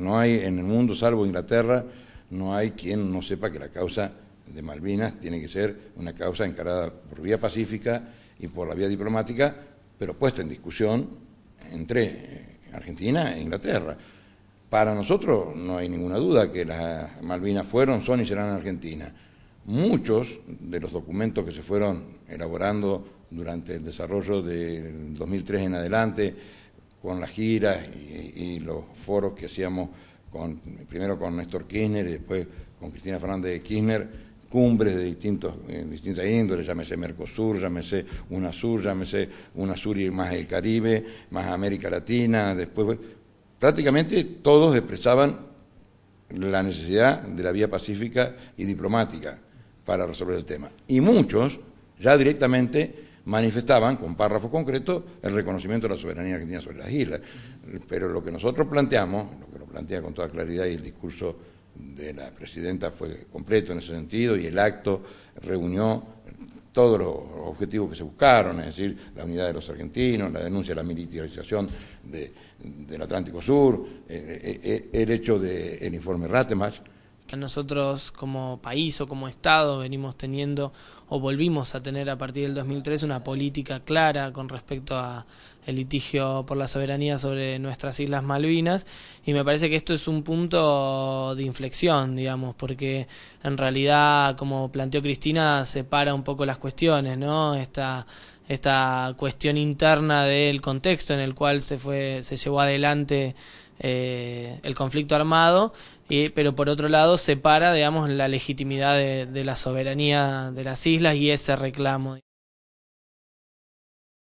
No hay en el mundo, salvo Inglaterra, no hay quien no sepa que la causa de Malvinas tiene que ser una causa encarada por vía pacífica y por la vía diplomática, pero puesta en discusión entre eh, Argentina e Inglaterra. Para nosotros no hay ninguna duda que las Malvinas fueron, son y serán Argentina. Muchos de los documentos que se fueron elaborando durante el desarrollo del 2003 en adelante, con las giras y, los foros que hacíamos con, primero con Néstor Kirchner y después con Cristina Fernández de Kirchner, cumbres de distintos, eh, distintas índoles, llámese Mercosur, llámese UNASUR, llámese UNASUR y más el Caribe, más América Latina, después pues, prácticamente todos expresaban la necesidad de la vía pacífica y diplomática para resolver el tema. Y muchos ya directamente manifestaban con párrafo concreto el reconocimiento de la soberanía argentina sobre las islas. Pero lo que nosotros planteamos, lo que lo plantea con toda claridad y el discurso de la presidenta fue completo en ese sentido y el acto reunió todos los objetivos que se buscaron, es decir, la unidad de los argentinos, la denuncia de la militarización del Atlántico Sur, eh, eh, eh, el, hecho del informe Ratemach, que Nosotros como país o como Estado venimos teniendo o volvimos a tener a partir del 2003 una política clara con respecto a el litigio por la soberanía sobre nuestras Islas Malvinas y me parece que esto es un punto de inflexión, digamos, porque en realidad, como planteó Cristina, separa un poco las cuestiones, ¿no? Esta esta cuestión interna del contexto en el cual se fue se llevó adelante eh, el conflicto armado, y, pero por otro lado separa, digamos, la legitimidad de, de la soberanía de las islas y ese reclamo.